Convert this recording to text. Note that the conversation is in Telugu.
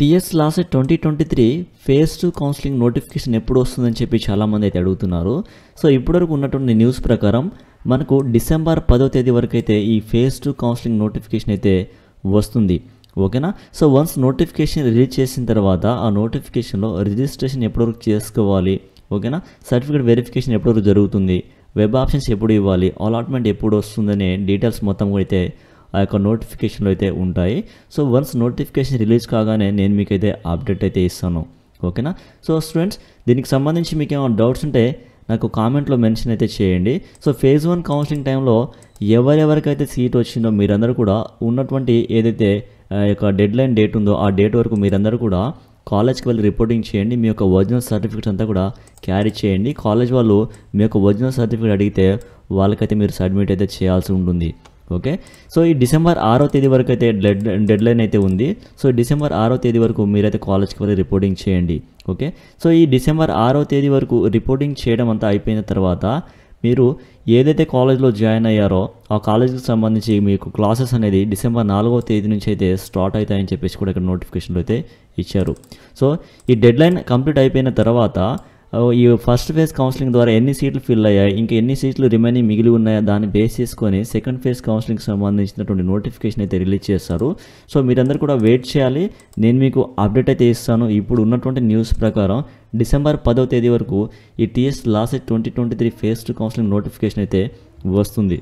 TS last twenty twenty three phase two counselling notification ఎప్పుడు వస్తుందని చెప్పి చాలామంది అయితే అడుగుతున్నారు సో ఇప్పటివరకు ఉన్నటువంటి న్యూస్ ప్రకారం మనకు డిసెంబర్ పదో తేదీ వరకు అయితే ఈ ఫేస్ టు కౌన్సిలింగ్ నోటిఫికేషన్ అయితే వస్తుంది ఓకేనా సో వన్స్ నోటిఫికేషన్ రిలీజ్ చేసిన తర్వాత ఆ నోటిఫికేషన్లో రిజిస్ట్రేషన్ ఎప్పటివరకు చేసుకోవాలి ఓకేనా సర్టిఫికేట్ వెరిఫికేషన్ ఎప్పటివరకు జరుగుతుంది వెబ్ ఆప్షన్స్ ఎప్పుడు ఇవ్వాలి అలాట్మెంట్ ఎప్పుడు వస్తుందనే డీటెయిల్స్ మొత్తం అయితే ఆ యొక్క నోటిఫికేషన్లు అయితే ఉంటాయి సో వన్స్ నోటిఫికేషన్ రిలీజ్ కాగానే నేను మీకైతే అప్డేట్ అయితే ఇస్తాను ఓకేనా సో స్టూడెంట్స్ దీనికి సంబంధించి మీకు ఏమైనా డౌట్స్ ఉంటే నాకు కామెంట్లో మెన్షన్ అయితే చేయండి సో ఫేజ్ వన్ కౌన్సిలింగ్ టైంలో ఎవరెవరికైతే సీట్ వచ్చిందో మీరందరూ కూడా ఉన్నటువంటి ఏదైతే యొక్క డెడ్ లైన్ డేట్ ఉందో ఆ డేట్ వరకు మీరందరూ కూడా కాలేజ్కి వెళ్ళి రిపోర్టింగ్ చేయండి మీ యొక్క ఒరిజినల్ సర్టిఫికేట్ అంతా కూడా క్యారీ చేయండి కాలేజ్ వాళ్ళు మీ యొక్క ఒరిజినల్ సర్టిఫికేట్ అడిగితే వాళ్ళకైతే మీరు సబ్మిట్ అయితే చేయాల్సి ఉంటుంది ఓకే సో ఈ డిసెంబర్ ఆరో తేదీ వరకు అయితే డెడ్ డెడ్ లైన్ అయితే ఉంది సో డిసెంబర్ ఆరో తేదీ వరకు మీరైతే కాలేజ్కి వెళ్ళి రిపోర్టింగ్ చేయండి ఓకే సో ఈ డిసెంబర్ ఆరో తేదీ వరకు రిపోర్టింగ్ చేయడం అంతా అయిపోయిన తర్వాత మీరు ఏదైతే కాలేజ్లో జాయిన్ అయ్యారో ఆ కాలేజ్కి సంబంధించి మీకు క్లాసెస్ అనేది డిసెంబర్ నాలుగవ తేదీ నుంచి అయితే స్టార్ట్ అవుతాయని చెప్పేసి కూడా ఇక్కడ నోటిఫికేషన్లు అయితే ఇచ్చారు సో ఈ డెడ్ లైన్ కంప్లీట్ అయిపోయిన తర్వాత ఈ ఫస్ట్ ఫేజ్ కౌన్సిలింగ్ ద్వారా ఎన్ని సీట్లు ఫిల్ అయ్యాయి ఇంకా ఎన్ని సీట్లు రిమైనింగ్ మిగిలి ఉన్నాయో దాన్ని బేస్ చేసుకొని సెకండ్ ఫేజ్ కౌన్సిలింగ్ సంబంధించినటువంటి నోటిఫికేషన్ అయితే రిలీజ్ చేస్తారు సో మీరందరూ కూడా వెయిట్ చేయాలి నేను మీకు అప్డేట్ అయితే ఇస్తాను ఇప్పుడు ఉన్నటువంటి న్యూస్ ప్రకారం డిసెంబర్ పదవ తేదీ వరకు ఈ TS last twenty twenty three phase two counselling notification అయితే వస్తుంది